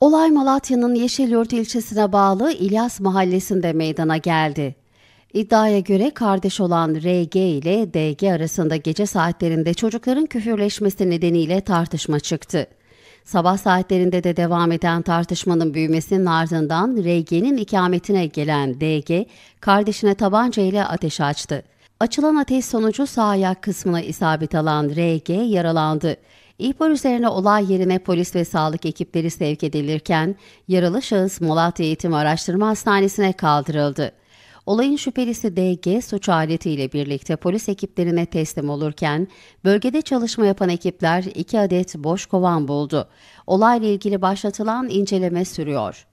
Olay Malatya'nın Yeşilyurt ilçesine bağlı İlyas mahallesinde meydana geldi. İddiaya göre kardeş olan RG ile DG arasında gece saatlerinde çocukların küfürleşmesi nedeniyle tartışma çıktı. Sabah saatlerinde de devam eden tartışmanın büyümesinin ardından RG'nin ikametine gelen DG kardeşine tabanca ile ateş açtı. Açılan ateş sonucu sağ ayak kısmına isabet alan RG yaralandı. İhbar üzerine olay yerine polis ve sağlık ekipleri sevk edilirken yaralı şahıs Malatya Eğitim Araştırma Hastanesi'ne kaldırıldı. Olayın şüphelisi DG suç aletiyle birlikte polis ekiplerine teslim olurken bölgede çalışma yapan ekipler 2 adet boş kovan buldu. Olayla ilgili başlatılan inceleme sürüyor.